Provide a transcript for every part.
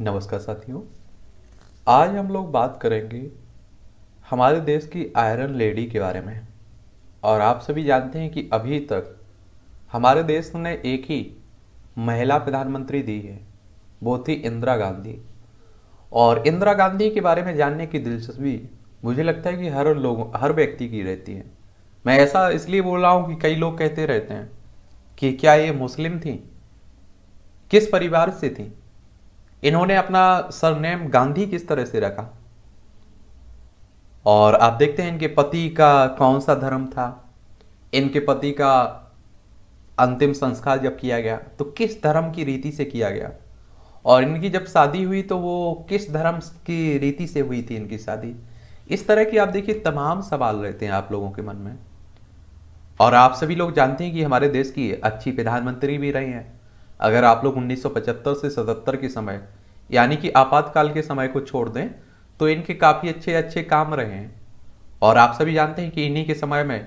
नमस्कार साथियों आज हम लोग बात करेंगे हमारे देश की आयरन लेडी के बारे में और आप सभी जानते हैं कि अभी तक हमारे देश ने एक ही महिला प्रधानमंत्री दी है वो थी इंदिरा गांधी और इंदिरा गांधी के बारे में जानने की दिलचस्पी मुझे लगता है कि हर लोग हर व्यक्ति की रहती है मैं ऐसा इसलिए बोल रहा हूँ कि कई लोग कहते रहते हैं कि क्या ये मुस्लिम थी किस परिवार से थी इन्होंने अपना सरनेम गांधी किस तरह से रखा और आप देखते हैं इनके पति का कौन सा धर्म था इनके पति का अंतिम संस्कार जब किया गया तो किस धर्म की रीति से किया गया और इनकी जब शादी हुई तो वो किस धर्म की रीति से हुई थी इनकी शादी इस तरह की आप देखिए तमाम सवाल रहते हैं आप लोगों के मन में और आप सभी लोग जानते हैं कि हमारे देश की अच्छी प्रधानमंत्री भी रही हैं अगर आप लोग 1975 से 77 के समय यानी कि आपातकाल के समय को छोड़ दें तो इनके काफ़ी अच्छे अच्छे काम रहे हैं और आप सभी जानते हैं कि इन्हीं के समय में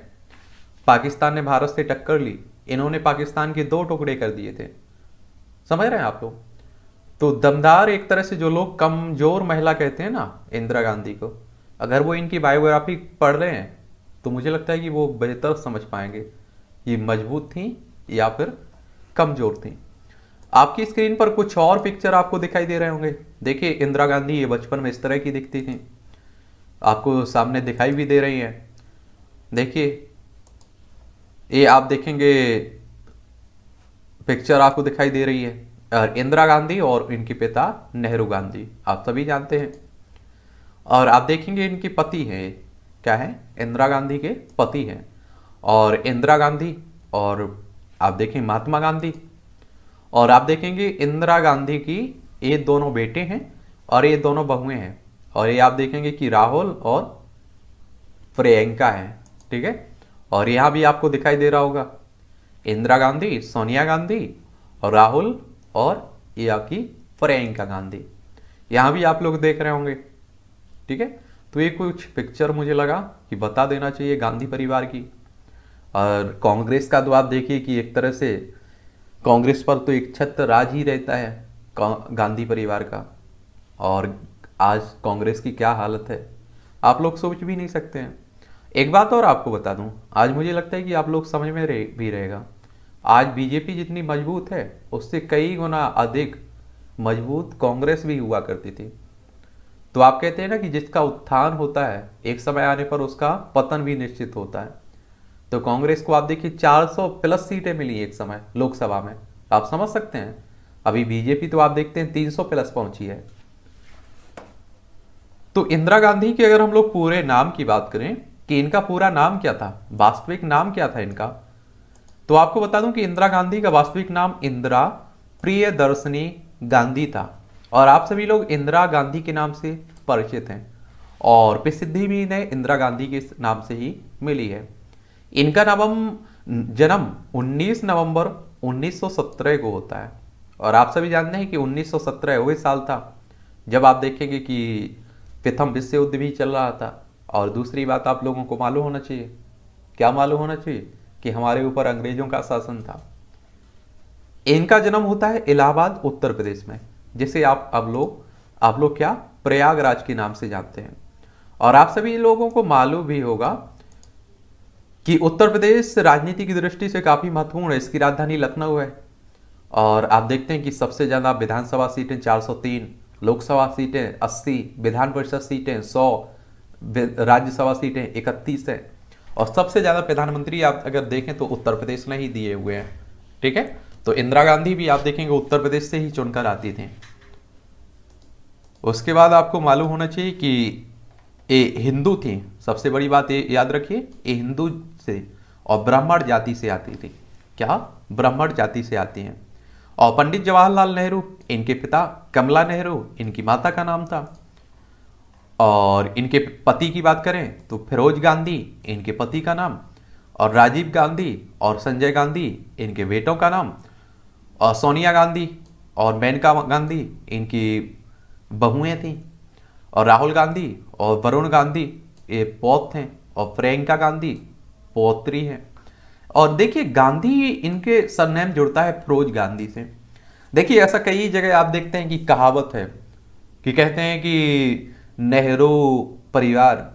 पाकिस्तान ने भारत से टक्कर ली इन्होंने पाकिस्तान के दो टुकड़े कर दिए थे समझ रहे हैं आप लोग तो दमदार एक तरह से जो लोग कमजोर महिला कहते हैं ना इंदिरा गांधी को अगर वो इनकी बायोग्राफी पढ़ रहे हैं तो मुझे लगता है कि वो बेहतर समझ पाएंगे ये मजबूत थी या फिर कमजोर थी आपकी स्क्रीन पर कुछ और पिक्चर आपको दिखाई दे रहे होंगे देखिए इंदिरा गांधी ये बचपन में इस तरह की दिखती थी आपको सामने दिखाई भी दे रही है देखिए ये आप देखेंगे पिक्चर आपको दिखाई दे रही है और इंदिरा गांधी और इनके पिता नेहरू गांधी आप सभी जानते हैं और आप देखेंगे इनके पति हैं क्या है इंदिरा गांधी के पति हैं और इंदिरा गांधी और आप देखें महात्मा गांधी और आप देखेंगे इंदिरा गांधी की ये दोनों बेटे हैं और ये दोनों बहुएं हैं और ये आप देखेंगे कि राहुल और प्रियंका है ठीक है और यहाँ भी आपको दिखाई दे रहा होगा इंदिरा गांधी सोनिया गांधी और राहुल और ये की प्रियंका गांधी यहाँ भी आप लोग देख रहे होंगे ठीक है तो ये कुछ पिक्चर मुझे लगा कि बता देना चाहिए गांधी परिवार की और कांग्रेस का तो आप देखिए कि एक तरह से कांग्रेस पर तो एक छत राज ही रहता है गांधी परिवार का और आज कांग्रेस की क्या हालत है आप लोग सोच भी नहीं सकते हैं एक बात और आपको बता दूं आज मुझे लगता है कि आप लोग समझ में रहे भी रहेगा आज बीजेपी जितनी मजबूत है उससे कई गुना अधिक मजबूत कांग्रेस भी हुआ करती थी तो आप कहते हैं ना कि जिसका उत्थान होता है एक समय आने पर उसका पतन भी निश्चित होता है तो कांग्रेस को आप देखिए 400 प्लस सीटें मिली एक समय लोकसभा में आप समझ सकते हैं अभी बीजेपी तो आप देखते हैं 300 प्लस पहुंची है तो इंदिरा गांधी के अगर हम लोग पूरे नाम की बात करें कि इनका पूरा नाम क्या था वास्तविक नाम क्या था इनका तो आपको बता दूं कि इंदिरा गांधी का वास्तविक नाम इंदिरा दर्शनी गांधी था और आप सभी लोग इंदिरा गांधी के नाम से परिचित हैं और प्रसिद्धि भी इन्हें इंदिरा गांधी के नाम से ही मिली है इनका नवम जन्म 19 नवंबर 1917 को होता है और आप सभी जानते हैं कि 1917 वही साल था जब आप देखेंगे कि प्रथम विश्व युद्ध भी चल रहा था और दूसरी बात आप लोगों को मालूम होना चाहिए क्या मालूम होना चाहिए कि हमारे ऊपर अंग्रेजों का शासन था इनका जन्म होता है इलाहाबाद उत्तर प्रदेश में जिसे आप अब लोग आप लोग क्या प्रयागराज के नाम से जानते हैं और आप सभी लोगों को मालूम भी होगा कि उत्तर प्रदेश राजनीति की दृष्टि से काफ़ी महत्वपूर्ण है इसकी राजधानी लखनऊ है और आप देखते हैं कि सबसे ज़्यादा विधानसभा सीटें 403, लोकसभा सीटें 80, विधान परिषद सीटें 100, राज्यसभा सीटें 31 हैं और सबसे ज़्यादा प्रधानमंत्री आप अगर देखें तो उत्तर प्रदेश में ही दिए हुए हैं ठीक है तो इंदिरा गांधी भी आप देखेंगे उत्तर प्रदेश से ही चुनकर आती थी उसके बाद आपको मालूम होना चाहिए कि ये हिंदू थी सबसे बड़ी बात ये याद रखिए ये हिंदू से और ब्राह्मण जाति से आती थी क्या ब्राह्मण जाति से आती हैं और पंडित जवाहरलाल नेहरू इनके पिता कमला नेहरू इनकी माता का नाम था और इनके पति की बात करें तो फिरोज गांधी इनके पति का नाम और राजीव गांधी और संजय गांधी इनके बेटों का नाम और सोनिया गांधी और मेनका गांधी इनकी बहुएं थीं और राहुल गांधी और वरुण गांधी ये पौत थे और प्रियंका गांधी पोत्री है और देखिए गांधी इनके सरनेम जुड़ता है फिरोज गांधी से देखिए ऐसा कई जगह आप देखते हैं कि कहावत है कि कहते हैं कि नेहरू परिवार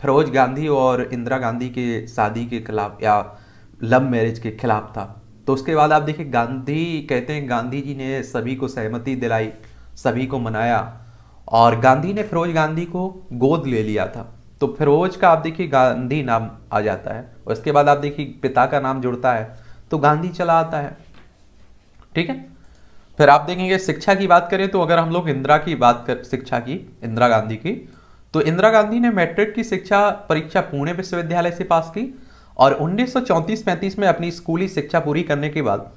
फिरोज गांधी और इंदिरा गांधी के शादी के खिलाफ या लव मैरिज के खिलाफ था तो उसके बाद आप देखिए गांधी कहते हैं गांधी जी ने सभी को सहमति दिलाई सभी को मनाया और गांधी ने फिरोज गांधी को गोद ले लिया था तो फिरोज का आप देखिए गांधी नाम आ जाता है उसके बाद आप देखिए पिता का नाम जुड़ता है तो गांधी चला आता है ठीक है फिर आप देखेंगे शिक्षा की बात करें तो अगर हम लोग इंदिरा की बात कर शिक्षा की इंदिरा गांधी की तो इंदिरा गांधी ने मैट्रिक की शिक्षा परीक्षा पुणे विश्वविद्यालय से पास की और 1934-35 में अपनी स्कूली शिक्षा पूरी करने के बाद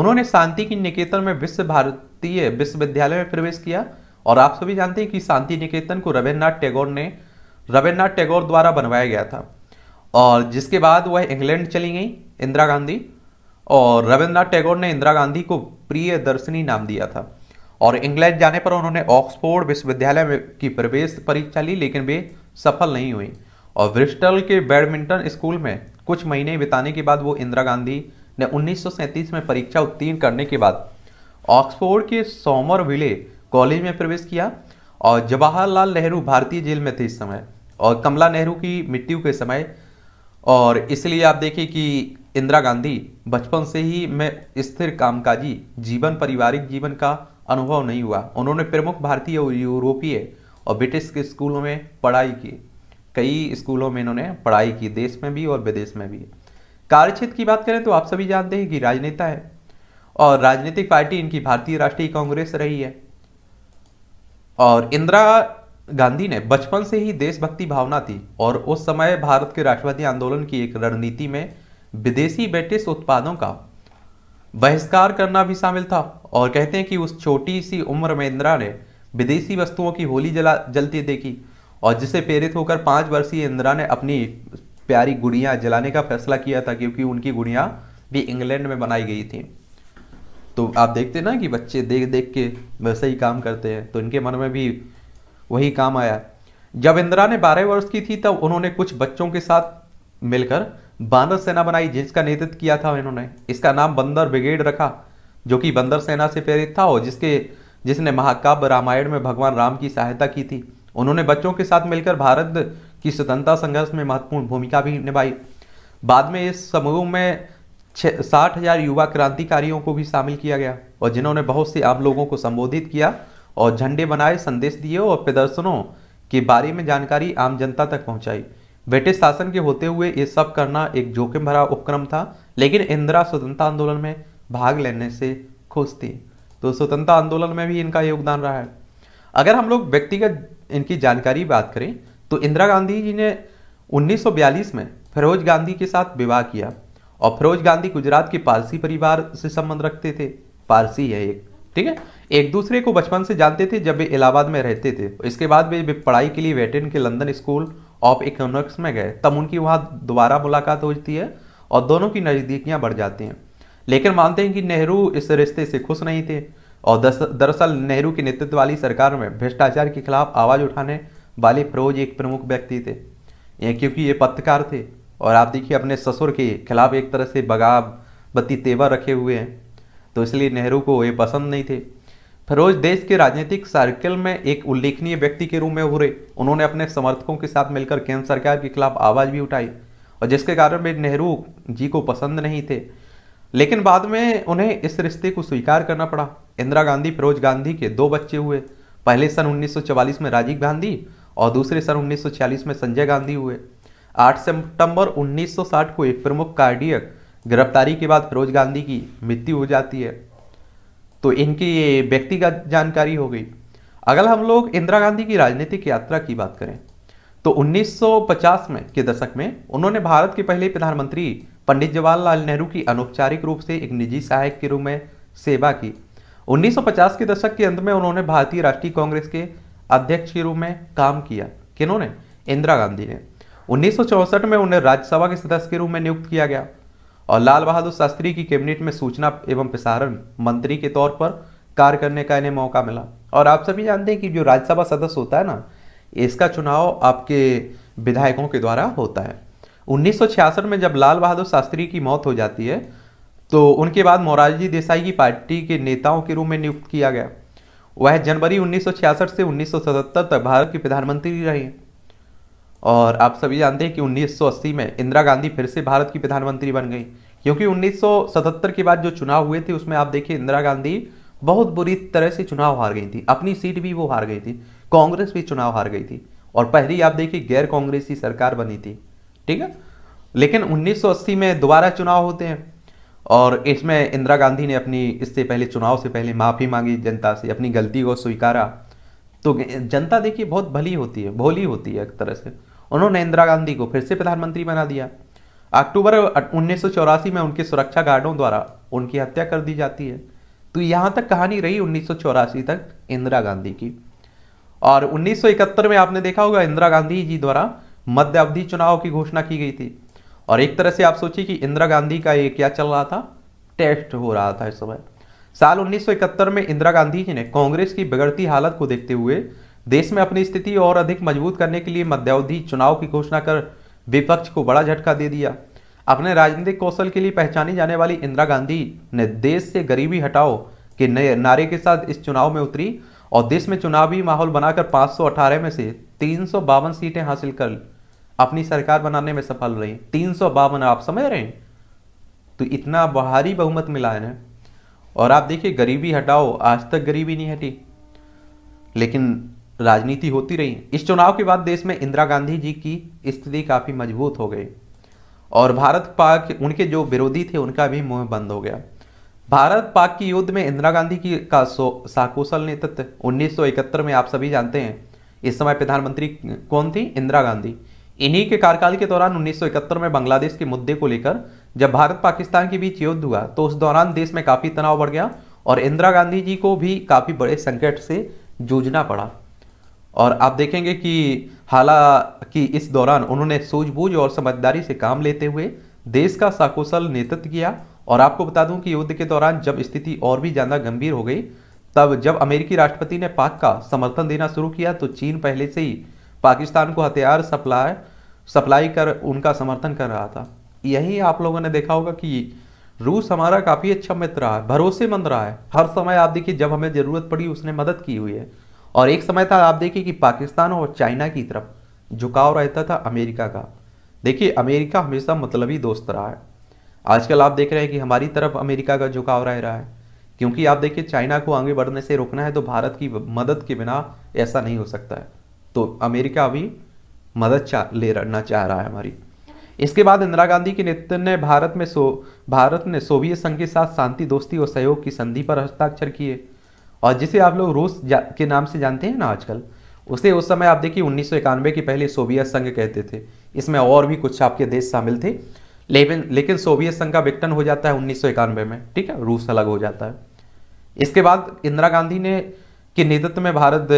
उन्होंने शांति की निकेतन में विश्व भारतीय विश्वविद्यालय में प्रवेश किया और आप सभी जानते हैं कि शांति निकेतन को रविन्द्रनाथ टैगोर ने रविन्द्रनाथ टैगोर द्वारा बनवाया गया था और जिसके बाद वह इंग्लैंड चली गई इंदिरा गांधी और रविन्द्रनाथ टैगोर ने इंदिरा गांधी को प्रिय दर्शनी नाम दिया था और इंग्लैंड जाने पर उन्होंने ऑक्सफोर्ड विश्वविद्यालय की प्रवेश परीक्षा ली लेकिन वे सफल नहीं हुई और ब्रिस्टल के बैडमिंटन स्कूल में कुछ महीने बिताने के बाद वो इंदिरा गांधी ने उन्नीस में परीक्षा उत्तीर्ण करने के बाद ऑक्सफोर्ड के सोमर विले कॉलेज में प्रवेश किया और जवाहरलाल नेहरू भारतीय जेल में थे इस समय और कमला नेहरू की मृत्यु के समय और इसलिए आप देखिए कि इंदिरा गांधी बचपन से ही में स्थिर कामकाजी जीवन पारिवारिक जीवन का अनुभव नहीं हुआ उन्होंने प्रमुख भारतीय और यूरोपीय और ब्रिटिश के स्कूलों में पढ़ाई की कई स्कूलों में इन्होंने पढ़ाई की देश में भी और विदेश में भी कार्यक्षेत्र की बात करें तो आप सभी जानते हैं कि राजनेता है और राजनीतिक पार्टी इनकी भारतीय राष्ट्रीय कांग्रेस रही है और इंदिरा गांधी ने बचपन से ही देशभक्ति भावना थी और उस समय भारत के राष्ट्रवादी आंदोलन की एक रणनीति में विदेशी ब्रिटिश उत्पादों का बहिष्कार करना भी शामिल था और कहते हैं कि उस छोटी सी उम्र में इंदिरा ने विदेशी वस्तुओं की होली जला जलती देखी और जिसे प्रेरित होकर पाँच वर्षीय इंदिरा ने अपनी प्यारी गुड़ियाँ जलाने का फैसला किया था क्योंकि उनकी गुड़ियाँ भी इंग्लैंड में बनाई गई थी तो आप देखते ना कि बच्चे देख देख के वैसे ही काम करते हैं तो इनके मन में भी वही काम आया जब इंदिरा ने बारह वर्ष की थी तब उन्होंने कुछ बच्चों के साथ मिलकर बांदर सेना बनाई जिसका नेतृत्व किया था इन्होंने इसका नाम बंदर ब्रिगेड रखा जो कि बंदर सेना से प्रेरित था और जिसके जिसने महाकाव्य रामायण में भगवान राम की सहायता की थी उन्होंने बच्चों के साथ मिलकर भारत की स्वतंत्रता संघर्ष में महत्वपूर्ण भूमिका भी निभाई बाद में इस समूह में साठ हजार युवा क्रांतिकारियों को भी शामिल किया गया और जिन्होंने बहुत से आम लोगों को संबोधित किया और झंडे बनाए संदेश दिए और प्रदर्शनों के बारे में जानकारी आम जनता तक पहुंचाई ब्रिटिश शासन के होते हुए ये सब करना एक जोखिम भरा उपक्रम था लेकिन इंदिरा स्वतंत्रता आंदोलन में भाग लेने से खुश थी तो स्वतंत्रता आंदोलन में भी इनका योगदान रहा है अगर हम लोग व्यक्तिगत इनकी जानकारी बात करें तो इंदिरा गांधी जी ने 1942 में फिरोज गांधी के साथ विवाह किया और फिरोज गांधी गुजरात के पारसी परिवार से संबंध रखते थे पारसी है एक ठीक है एक दूसरे को बचपन से जानते थे जब वे इलाहाबाद में रहते थे इसके बाद वे पढ़ाई के लिए वेटेन के लंदन स्कूल ऑफ इकोनॉमिक्स में गए तब उनकी वहाँ दोबारा मुलाकात होती है और दोनों की नज़दीकियाँ बढ़ जाती हैं लेकिन मानते हैं कि नेहरू इस रिश्ते से खुश नहीं थे और दरअसल नेहरू के नेतृत्व वाली सरकार में भ्रष्टाचार के खिलाफ आवाज़ उठाने वाले फरोज एक प्रमुख व्यक्ति थे ये क्योंकि ये पत्रकार थे और आप देखिए अपने ससुर के खिलाफ एक तरह से बगावती तेवर रखे हुए हैं तो इसलिए नेहरू को ये पसंद नहीं थे फिरोज देश के राजनीतिक सर्कल में एक उल्लेखनीय व्यक्ति के रूप में उभरे उन्होंने अपने समर्थकों के साथ मिलकर केंद्र सरकार के खिलाफ आवाज़ भी उठाई और जिसके कारण वे नेहरू जी को पसंद नहीं थे लेकिन बाद में उन्हें इस रिश्ते को स्वीकार करना पड़ा इंदिरा गांधी फिरोज गांधी के दो बच्चे हुए पहले सन 1944 में राजीव गांधी और दूसरे सन 1946 में संजय गांधी हुए 8 सितंबर 1960 को एक प्रमुख कार्डियक गिरफ्तारी के बाद फिरोज गांधी की मृत्यु हो जाती है तो इनकी ये व्यक्तिगत जानकारी हो गई अगर हम लोग इंदिरा गांधी की राजनीतिक यात्रा की बात करें तो 1950 में के दशक में उन्होंने भारत के पहले प्रधानमंत्री पंडित जवाहरलाल नेहरू की अनौपचारिक रूप से एक निजी सहायक के रूप में सेवा की 1950 के दशक के अंत में उन्होंने भारतीय राष्ट्रीय कांग्रेस के अध्यक्ष के रूप में काम किया किन्होंने इंदिरा गांधी ने उन्नीस में उन्हें राज्यसभा के सदस्य के रूप में नियुक्त किया गया और लाल बहादुर शास्त्री की कैबिनेट में सूचना एवं प्रसारण मंत्री के तौर पर कार्य करने का इन्हें मौका मिला और आप सभी जानते हैं कि जो राज्यसभा सदस्य होता है ना इसका चुनाव आपके विधायकों के द्वारा होता है उन्नीस में जब लाल बहादुर शास्त्री की मौत हो जाती है तो उनके बाद मोरारजी देसाई की पार्टी के नेताओं के रूप में नियुक्त किया गया वह जनवरी 1966 से 1977 तक भारत के प्रधानमंत्री रहे और आप सभी जानते हैं कि 1980 में इंदिरा गांधी फिर से भारत की प्रधानमंत्री बन गई क्योंकि 1977 के बाद जो चुनाव हुए थे उसमें आप देखिए इंदिरा गांधी बहुत बुरी तरह से चुनाव हार गई थी अपनी सीट भी वो हार गई थी कांग्रेस भी चुनाव हार गई थी और पहली आप देखिए गैर कांग्रेसी सरकार बनी थी ठीक है लेकिन 1980 में दोबारा चुनाव होते हैं और इसमें इंदिरा गांधी ने अपनी इससे पहले चुनाव से पहले माफ़ी मांगी जनता से अपनी गलती को स्वीकारा तो जनता देखिए बहुत भली होती है भोली होती है एक तरह से उन्होंने इंदिरा गांधी को फिर से प्रधानमंत्री बना दिया अक्टूबर उन्नीस में उनके सुरक्षा गार्डों द्वारा उनकी हत्या कर दी जाती है तो यहाँ तक कहानी रही उन्नीस तक इंदिरा गांधी की और 1971 में आपने देखा होगा इंदिरा गांधी जी द्वारा मध्य अवधि चुनाव की घोषणा की गई थी और एक तरह से आप सोचिए कि इंदिरा गांधी का ये क्या चल रहा था टेस्ट हो रहा था इस समय साल 1971 में इंदिरा गांधी जी ने कांग्रेस की बिगड़ती हालत को देखते हुए देश में अपनी स्थिति और अधिक मजबूत करने के लिए मध्यावधि चुनाव की घोषणा कर विपक्ष को बड़ा झटका दे दिया अपने राजनीतिक कौशल के लिए पहचानी जाने वाली इंदिरा गांधी ने देश से गरीबी हटाओ के नारे के साथ इस चुनाव में उतरी और देश में चुनावी माहौल बनाकर पाँच में से तीन सीटें हासिल कर अपनी सरकार बनाने में सफल रही तीन आप समझ रहे हैं तो इतना भारी बहुमत मिला है और आप देखिए गरीबी हटाओ आज तक गरीबी नहीं हटी लेकिन राजनीति होती रही इस चुनाव के बाद देश में इंदिरा गांधी जी की स्थिति काफ़ी मजबूत हो गई और भारत पाक उनके जो विरोधी थे उनका भी मुंह बंद हो गया भारत पाक की युद्ध में इंदिरा गांधी की का साकुशल नेतृत्व 1971 में आप सभी जानते हैं इस समय प्रधानमंत्री कौन थी इंदिरा गांधी इन्हीं के कार्यकाल के दौरान 1971 में बांग्लादेश के मुद्दे को लेकर जब भारत पाकिस्तान के बीच युद्ध हुआ तो उस दौरान देश में काफ़ी तनाव बढ़ गया और इंदिरा गांधी जी को भी काफ़ी बड़े संकट से जूझना पड़ा और आप देखेंगे कि हालांकि इस दौरान उन्होंने सूझबूझ और समझदारी से काम लेते हुए देश का साकुशल नेतृत्व किया और आपको बता दूं कि युद्ध के दौरान जब स्थिति और भी ज़्यादा गंभीर हो गई तब जब अमेरिकी राष्ट्रपति ने पाक का समर्थन देना शुरू किया तो चीन पहले से ही पाकिस्तान को हथियार सप्लाई सप्लाई कर उनका समर्थन कर रहा था यही आप लोगों ने देखा होगा कि रूस हमारा काफ़ी अच्छा मित्र रहा है भरोसेमंद रहा है हर समय आप देखिए जब हमें ज़रूरत पड़ी उसने मदद की हुई है और एक समय था आप देखिए कि पाकिस्तान और चाइना की तरफ झुकाव रहता था अमेरिका का देखिए अमेरिका हमेशा मतलबी दोस्त रहा है आजकल आप देख रहे हैं कि हमारी तरफ अमेरिका का झुकाव रह रहा है क्योंकि आप देखिए चाइना को आगे बढ़ने से रोकना है तो भारत की मदद के बिना ऐसा नहीं हो सकता है तो अमेरिका अभी मदद चा ले रहना चाह रहा है हमारी इसके बाद इंदिरा गांधी के नेतृत्व ने भारत में सो भारत ने सोवियत संघ के साथ शांति दोस्ती और सहयोग की संधि पर हस्ताक्षर किए और जिसे आप लोग रूस के नाम से जानते हैं ना आजकल उसे उस समय आप देखिए उन्नीस की पहले सोवियत संघ कहते थे इसमें और भी कुछ आपके देश शामिल थे लेकिन लेकिन सोवियत संघ का विघटन हो जाता है उन्नीस में ठीक है रूस अलग हो जाता है इसके बाद इंदिरा गांधी ने के नेतृत्व में भारत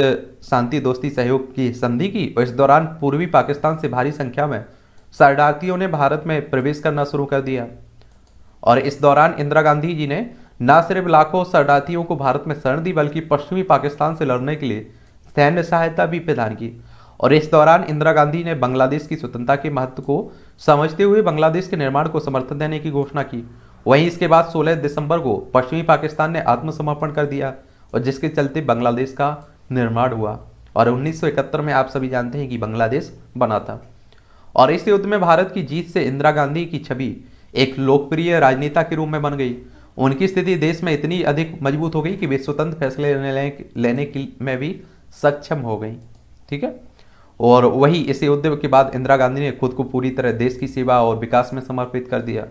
शांति दोस्ती सहयोग की संधि की और इस दौरान पूर्वी पाकिस्तान से भारी संख्या में शरणार्थियों ने भारत में प्रवेश करना शुरू कर दिया और इस दौरान इंदिरा गांधी जी ने न सिर्फ लाखों शरणार्थियों को भारत में शरण दी बल्कि पश्चिमी पाकिस्तान से लड़ने के लिए सैन्य सहायता भी प्रदान की और इस दौरान इंदिरा गांधी ने बांग्लादेश की स्वतंत्रता के महत्व को समझते हुए बांग्लादेश के निर्माण को समर्थन देने की घोषणा की वहीं इसके बाद 16 दिसंबर को पश्चिमी पाकिस्तान ने आत्मसमर्पण कर दिया और जिसके चलते बांग्लादेश का निर्माण हुआ और 1971 में आप सभी जानते हैं कि बांग्लादेश बना था और इस युद्ध में भारत की जीत से इंदिरा गांधी की छवि एक लोकप्रिय राजनेता के रूप में बन गई उनकी स्थिति देश में इतनी अधिक मजबूत हो गई कि वे स्वतंत्र फैसले लेने लेने की में भी सक्षम हो गई ठीक है और वही इसे उद्योग के बाद इंदिरा गांधी ने खुद को पूरी तरह देश की सेवा और विकास में समर्पित कर दिया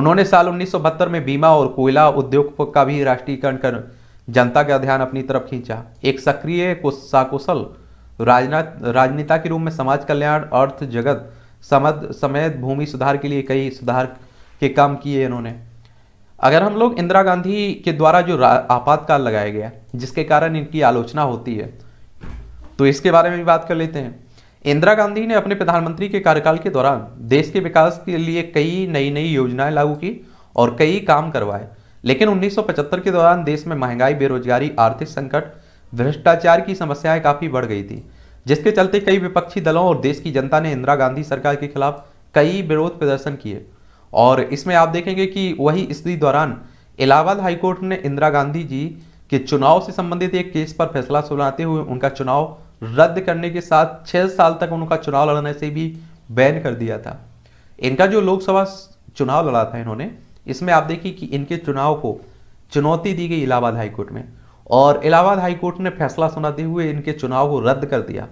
उन्होंने साल उन्नीस में बीमा और कोयला उद्योग का भी राष्ट्रीयकरण कर जनता का ध्यान अपनी तरफ खींचा एक सक्रिय साकुशल राजनेता के रूप में समाज कल्याण अर्थ जगत समेत भूमि सुधार के लिए कई सुधार के काम किए इन्होंने अगर हम लोग इंदिरा गांधी के द्वारा जो आपातकाल लगाया गया जिसके कारण इनकी आलोचना होती है तो इसके बारे में भी बात कर लेते हैं इंदिरा गांधी ने अपने प्रधानमंत्री के कार्यकाल के दौरान देश के विकास के लिए कई नई नई योजनाएं लागू की और कई काम करवाए लेकिन 1975 के दौरान देश में महंगाई बेरोजगारी आर्थिक संकट भ्रष्टाचार की समस्याएं काफ़ी बढ़ गई थी जिसके चलते कई विपक्षी दलों और देश की जनता ने इंदिरा गांधी सरकार के खिलाफ कई विरोध प्रदर्शन किए और इसमें आप देखेंगे कि वही इसी दौरान इलाहाबाद हाईकोर्ट ने इंदिरा गांधी जी के चुनाव से संबंधित एक केस पर फैसला सुनाते हुए उनका चुनाव रद्द करने के साथ छः साल तक उनका चुनाव लड़ने से भी बैन कर दिया था इनका जो लोकसभा चुनाव लड़ा था इन्होंने इसमें आप देखिए कि इनके चुनाव को चुनौती दी गई इलाहाबाद हाईकोर्ट में और इलाहाबाद हाईकोर्ट ने फैसला सुनाते हुए इनके चुनाव को रद्द कर दिया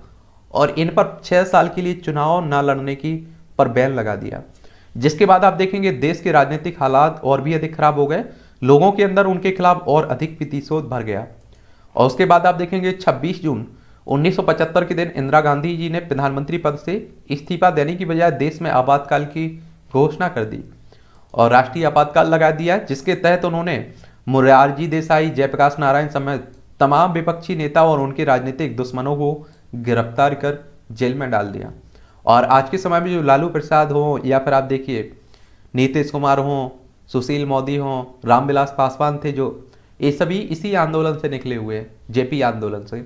और इन पर छः साल के लिए चुनाव न लड़ने की पर बैन लगा दिया जिसके बाद आप देखेंगे देश के राजनीतिक हालात और भी अधिक खराब हो गए लोगों के अंदर उनके खिलाफ और अधिक प्रतिशोध भर गया और उसके बाद आप देखेंगे 26 जून 1975 के दिन इंदिरा गांधी जी ने प्रधानमंत्री पद से इस्तीफा देने की बजाय देश में आपातकाल की घोषणा कर दी और राष्ट्रीय आपातकाल लगा दिया जिसके तहत उन्होंने मुरारजी देसाई जयप्रकाश नारायण समेत तमाम विपक्षी नेता और उनके राजनीतिक दुश्मनों को गिरफ्तार कर जेल में डाल दिया और आज के समय में जो लालू प्रसाद हो या फिर आप देखिए नीतीश कुमार हों सुशील मोदी हों रामविलास पासवान थे जो ये सभी इसी आंदोलन से निकले हुए हैं जेपी आंदोलन से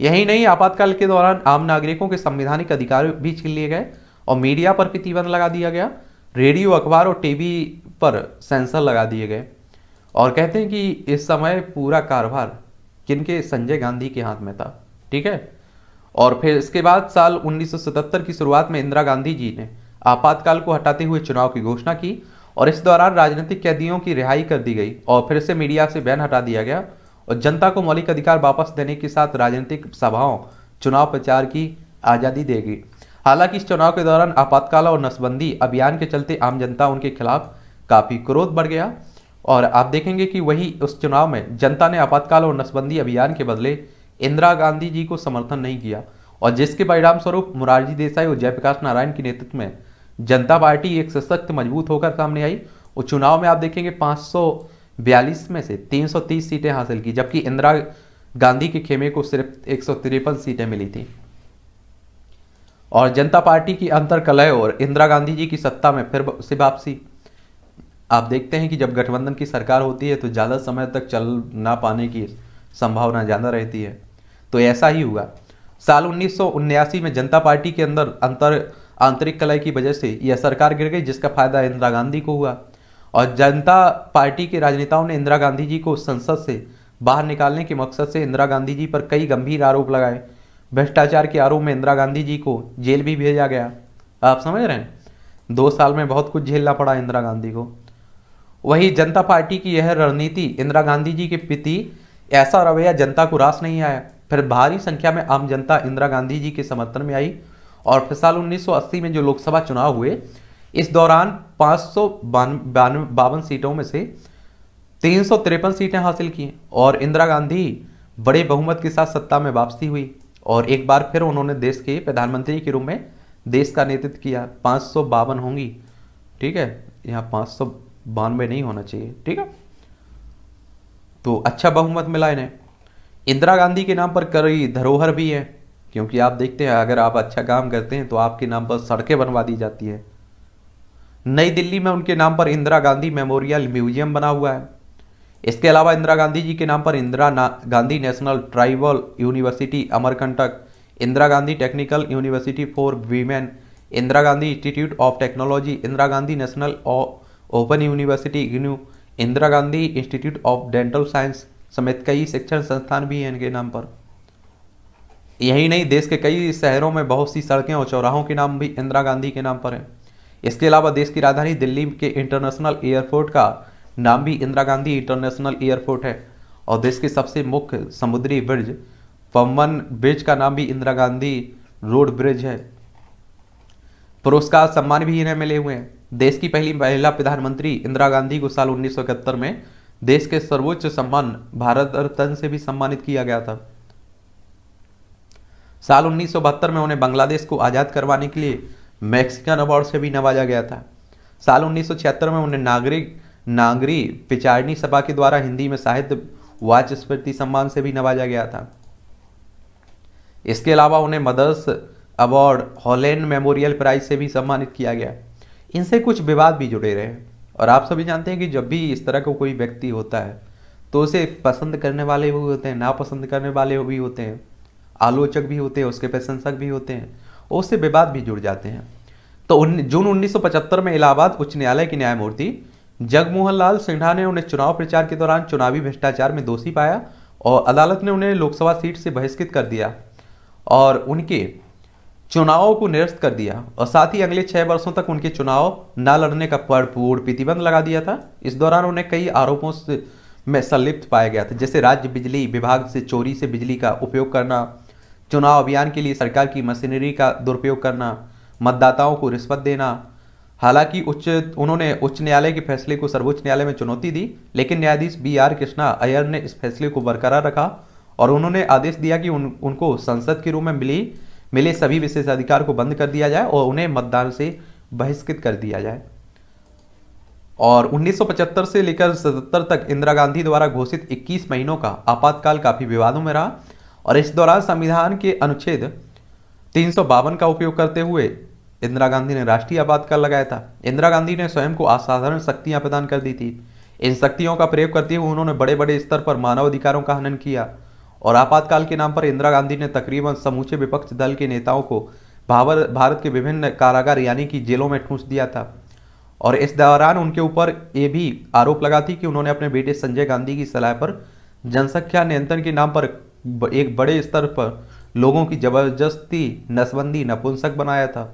यही नहीं आपातकाल के दौरान आम नागरिकों के संवैधानिक अधिकार भी छीन लिए गए और मीडिया पर प्रतिबंध लगा दिया गया रेडियो अखबार और टीवी पर सेंसर लगा दिए गए और कहते हैं कि इस समय पूरा कारोबार किनके संजय गांधी के हाथ में था ठीक है और फिर इसके बाद साल 1977 की शुरुआत में इंदिरा गांधी जी ने आपातकाल को हटाते हुए चुनाव की घोषणा की और इस दौरान राजनीतिक कैदियों की रिहाई कर दी गई और फिर से मीडिया से बैन हटा दिया गया और जनता को मौलिक अधिकार वापस देने के साथ राजनीतिक सभाओं चुनाव प्रचार की आज़ादी देगी हालांकि इस चुनाव के दौरान आपातकाल और नसबंदी अभियान के चलते आम जनता उनके खिलाफ काफ़ी क्रोध बढ़ गया और आप देखेंगे कि वही उस चुनाव में जनता ने आपातकाल और नसबंदी अभियान के बदले इंदिरा गांधी जी को समर्थन नहीं किया और जिसके परिणाम स्वरूप मुरारजी देसाई और जयप्रकाश नारायण के नेतृत्व में जनता पार्टी एक सशक्त मजबूत होकर सामने आई और चुनाव में आप देखेंगे पाँच में से तीन सीटें हासिल की जबकि इंदिरा गांधी के खेमे को सिर्फ एक सीटें मिली थी और जनता पार्टी की अंतर कलह और इंदिरा गांधी जी की सत्ता में फिर से वापसी आप देखते हैं कि जब गठबंधन की सरकार होती है तो ज़्यादा समय तक चल ना पाने की संभावना ज़्यादा रहती है तो ऐसा ही हुआ साल उन्नीस में जनता पार्टी के अंदर अंतर आंतरिक कलय की वजह से यह सरकार गिर गई जिसका फायदा इंदिरा गांधी को हुआ और जनता पार्टी के राजनेताओं ने इंदिरा गांधी जी को संसद से बाहर निकालने के मकसद से इंदिरा गांधी जी पर कई गंभीर आरोप लगाए भ्रष्टाचार के आरोप में इंदिरा गांधी जी को जेल भी भेजा गया आप समझ रहे हैं दो साल में बहुत कुछ झेलना पड़ा इंदिरा गांधी को वही जनता पार्टी की यह रणनीति इंदिरा गांधी जी के प्रति ऐसा रवैया जनता को रास नहीं आया फिर भारी संख्या में आम जनता इंदिरा गांधी जी के समर्थन में आई और फिर साल 1980 में जो लोकसभा चुनाव हुए इस दौरान पाँच सीटों में से तीन सौ तिरपन सीटें हासिल की और इंदिरा गांधी बड़े बहुमत के साथ सत्ता में वापसी हुई और एक बार फिर उन्होंने देश के प्रधानमंत्री के रूप में देश का नेतृत्व किया पाँच सौ बावन होंगी ठीक है यहाँ पाँच नहीं होना चाहिए ठीक है तो अच्छा बहुमत मिला इन्हें इंदिरा गांधी के नाम पर कई धरोहर भी हैं क्योंकि आप देखते हैं अगर आप अच्छा काम करते हैं तो आपके नाम पर सड़कें बनवा दी जाती है नई दिल्ली में उनके नाम पर इंदिरा गांधी मेमोरियल म्यूजियम बना हुआ है इसके अलावा इंदिरा गांधी जी के नाम पर इंदिरा ना, Gandhi National Tribal University Amarkantak Indira Gandhi Technical University for Women Indira Gandhi Institute of Technology Indira Gandhi National Open University IGNOU Indira Gandhi Institute of Dental Science समेत कई शिक्षण संस्थान भी हैं इनके नाम पर यही नहीं देश के कई शहरों में बहुत सी सड़कें और चौराहों के नाम भी इंदिरा गांधी के नाम पर हैं इसके अलावा देश की राजधानी दिल्ली के इंटरनेशनल एयरपोर्ट का नाम भी इंदिरा गांधी इंटरनेशनल एयरपोर्ट है और देश के सबसे मुख्य समुद्री ब्रिज पम्बन ब्रिज का नाम भी इंदिरा गांधी रोड ब्रिज है पुरस्कार सम्मान भी इन्हें मिले हुए हैं देश की पहली महिला प्रधानमंत्री इंदिरा गांधी को साल उन्नीस में देश के सर्वोच्च सम्मान भारत रत्न से भी सम्मानित किया गया था साल उन्नीस में उन्हें बांग्लादेश को आज़ाद करवाने के लिए मैक्सिकन अवार्ड से भी नवाजा गया था साल उन्नीस में उन्हें नागरिक नागरी पिचारणी सभा के द्वारा हिंदी में साहित्य वाचस्पति सम्मान से भी नवाजा गया था इसके अलावा उन्हें Mother's Award Holland Memorial Prize से भी सम्मानित किया गया इनसे कुछ विवाद भी जुड़े रहे हैं और आप सभी जानते हैं कि जब भी इस तरह का को कोई व्यक्ति होता है तो उसे पसंद करने वाले भी होते हैं नापसंद करने वाले भी होते हैं आलोचक भी होते हैं उसके प्रशंसक भी होते हैं और उससे विवाद भी जुड़ जाते हैं तो जून 1975 में इलाहाबाद उच्च न्यायालय के न्यायमूर्ति जगमोहन लाल सिन्हा ने उन्हें चुनाव प्रचार के दौरान चुनावी भ्रष्टाचार में दोषी पाया और अदालत ने उन्हें लोकसभा सीट से बहिष्कृत कर दिया और उनके चुनावों को निरस्त कर दिया और साथ ही अगले छह वर्षों तक उनके चुनाव न लड़ने का भरपूर प्रतिबंध लगा दिया था इस दौरान उन्हें कई आरोपों से में संलिप्त पाया गया था जैसे राज्य बिजली विभाग से चोरी से बिजली का उपयोग करना चुनाव अभियान के लिए सरकार की मशीनरी का दुरुपयोग करना मतदाताओं को रिश्वत देना हालांकि उच्च उन्होंने उच्च न्यायालय के फैसले को सर्वोच्च न्यायालय में चुनौती दी लेकिन न्यायाधीश बी आर कृष्णा अयर ने इस फैसले को बरकरार रखा और उन्होंने आदेश दिया कि उन, उनको संसद के रूप में मिली मिले सभी अधिकार को बंद कर दिया जाए और उन्हें मतदान से बहिष्कृत कर दिया जाए और 1975 से लेकर 77 तक इंदिरा गांधी द्वारा घोषित 21 महीनों का आपातकाल काफ़ी विवादों में रहा और इस दौरान संविधान के अनुच्छेद तीन का उपयोग करते हुए इंदिरा गांधी ने राष्ट्रीय आपातकाल लगाया था इंदिरा गांधी ने स्वयं को असाधारण शक्तियां प्रदान कर दी थी इन शक्तियों का प्रयोग करते हुए उन्होंने बड़े बड़े स्तर पर मानव अधिकारों का हनन किया और आपातकाल के नाम पर इंदिरा गांधी ने तकरीबन समूचे विपक्ष दल के नेताओं को भारत के विभिन्न कारागार यानी कि जेलों में ठूंस दिया था और इस दौरान उनके ऊपर ये भी आरोप लगा थी कि उन्होंने अपने बेटे संजय गांधी की सलाह पर जनसंख्या नियंत्रण के नाम पर एक बड़े स्तर पर लोगों की जबरदस्ती नसबंदी नपुंसक बनाया था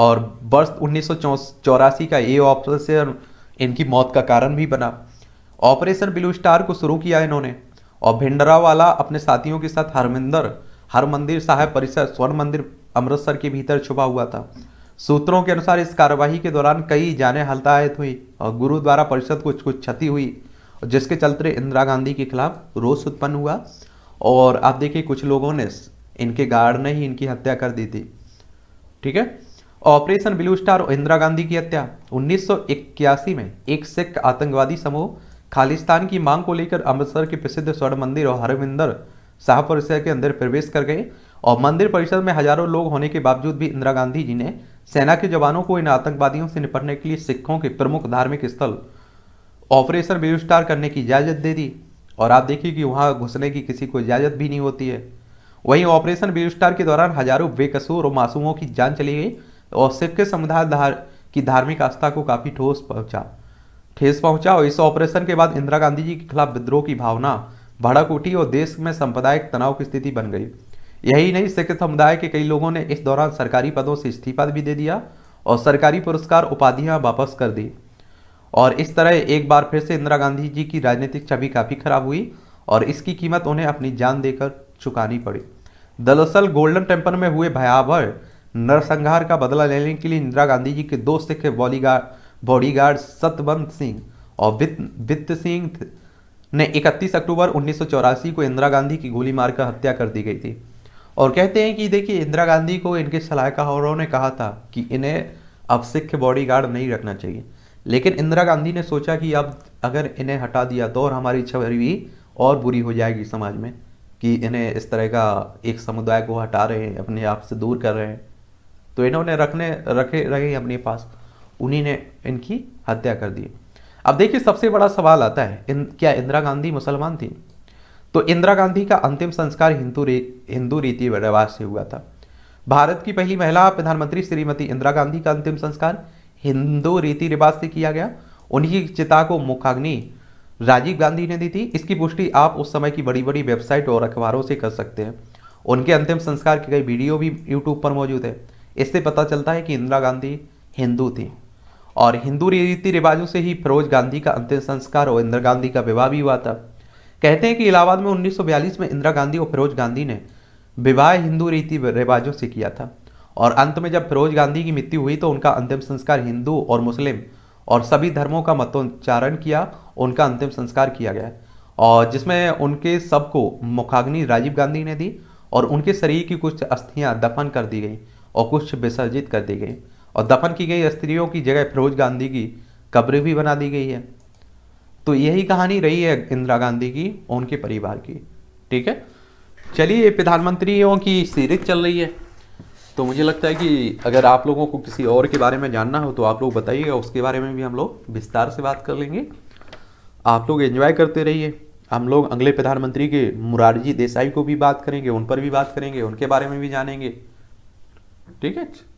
और वर्ष उन्नीस का ये ऑपरेशन इनकी मौत का कारण भी बना ऑपरेशन ब्लू स्टार को शुरू किया इन्होंने और भिंडरावाला अपने साथियों के साथ हरमिंदर हरमंदिर साहब परिसर स्वर्ण मंदिर अमृतसर के भीतर छुपा हुआ था सूत्रों के अनुसार इस कार्यवाही के दौरान कई जाने हल्तायत हुई और गुरुद्वारा परिषद को कुछ क्षति हुई जिसके चलते इंदिरा गांधी के खिलाफ रोष उत्पन्न हुआ और आप देखिए कुछ लोगों ने इनके गार्ड ने ही इनकी हत्या कर दी थी ठीक है operation Blue Star Indira Gandhi की हत्या 1981 में एक सिख आतंकवादी समूह खालिस्तान की मांग को लेकर अमृतसर के प्रसिद्ध स्वर्ण मंदिर और हरविंदर शाह परिसर के अंदर प्रवेश कर गए और मंदिर परिसर में हजारों लोग होने के बावजूद भी इंदिरा गांधी जी ने सेना के जवानों को इन आतंकवादियों से निपटने के लिए सिखों के प्रमुख धार्मिक स्थल ऑपरेशन ब्लू करने की इजाज़त दे दी और आप देखिए कि वहाँ घुसने की किसी को इजाज़त भी नहीं होती है वहीं ऑपरेशन ब्लू के दौरान हजारों बेकसूर और मासूमों की जान चली गई और सिख समुदाय धार की धार्मिक आस्था को काफ़ी ठोस पहुँचा ठेस पहुंचा और इस ऑपरेशन के बाद इंदिरा गांधी जी के खिलाफ विद्रोह की भावना भड़क उठी और देश में सांप्रदायिक तनाव की स्थिति बन गई यही नहीं सिख समुदाय के कई लोगों ने इस दौरान सरकारी पदों से इस्तीफा भी दे दिया और सरकारी पुरस्कार उपाधियां वापस कर दी और इस तरह एक बार फिर से इंदिरा गांधी जी की राजनीतिक छवि काफ़ी खराब हुई और इसकी कीमत उन्हें अपनी जान देकर चुकानी पड़ी दरअसल गोल्डन टेम्पल में हुए भयावह नरसंहार का बदला लेने के लिए इंदिरा गांधी जी के दो सिख वॉलीगार्ड बॉडीगार्ड सतवंत सिंह और वित्त सिंह ने 31 अक्टूबर उन्नीस को इंदिरा गांधी की गोली मारकर हत्या कर दी गई थी और कहते हैं कि देखिए इंदिरा गांधी को इनके सलाहकारों ने कहा था कि इन्हें अब सिख बॉडीगार्ड नहीं रखना चाहिए लेकिन इंदिरा गांधी ने सोचा कि अब अगर इन्हें हटा दिया तो और हमारी छवि और बुरी हो जाएगी समाज में कि इन्हें इस तरह का एक समुदाय को हटा रहे हैं अपने आप से दूर कर रहे हैं तो इन्होंने रखने रखे रहे अपने पास उन्हीं ने इनकी हत्या कर दी अब देखिए सबसे बड़ा सवाल आता है इन, क्या इंदिरा गांधी मुसलमान थी तो इंदिरा गांधी का अंतिम संस्कार हिंदू रे, हिंदू रीति रिवाज से हुआ था भारत की पहली महिला प्रधानमंत्री श्रीमती इंदिरा गांधी का अंतिम संस्कार हिंदू रीति रिवाज से किया गया उन्हीं की चिता को मुखाग्नि राजीव गांधी ने दी थी इसकी पुष्टि आप उस समय की बड़ी बड़ी वेबसाइट और अखबारों से कर सकते हैं उनके अंतिम संस्कार की कई वीडियो भी यूट्यूब पर मौजूद है इससे पता चलता है कि इंदिरा गांधी हिंदू थी और हिंदू रीति रिवाजों से ही फिरोज गांधी का अंतिम संस्कार और इंदिरा गांधी का विवाह भी हुआ था कहते हैं कि इलाहाबाद में 1942 में इंदिरा गांधी और फिरोज गांधी ने विवाह हिंदू रीति रिवाजों से किया था और अंत में जब फिरोज गांधी की मृत्यु हुई तो उनका अंतिम संस्कार हिंदू और मुस्लिम और सभी धर्मों का मतोच्चारण किया उनका अंतिम संस्कार किया गया और जिसमें उनके सब को मुखाग्नि राजीव गांधी ने दी और उनके शरीर की कुछ अस्थियाँ दफन कर दी गई और कुछ विसर्जित कर दी गई और दफन की गई स्त्रियों की जगह फिरोज गांधी की कब्र भी बना दी गई है तो यही कहानी रही है इंदिरा गांधी की और उनके परिवार की ठीक है चलिए प्रधानमंत्रियों की सीरीज चल रही है तो मुझे लगता है कि अगर आप लोगों को किसी और के बारे में जानना हो तो आप लोग बताइएगा उसके बारे में भी हम लोग विस्तार से बात कर लेंगे आप लोग एंजॉय करते रहिए हम लोग अगले प्रधानमंत्री के मुरारजी देसाई को भी बात करेंगे उन पर भी बात करेंगे उनके बारे में भी जानेंगे ठीक है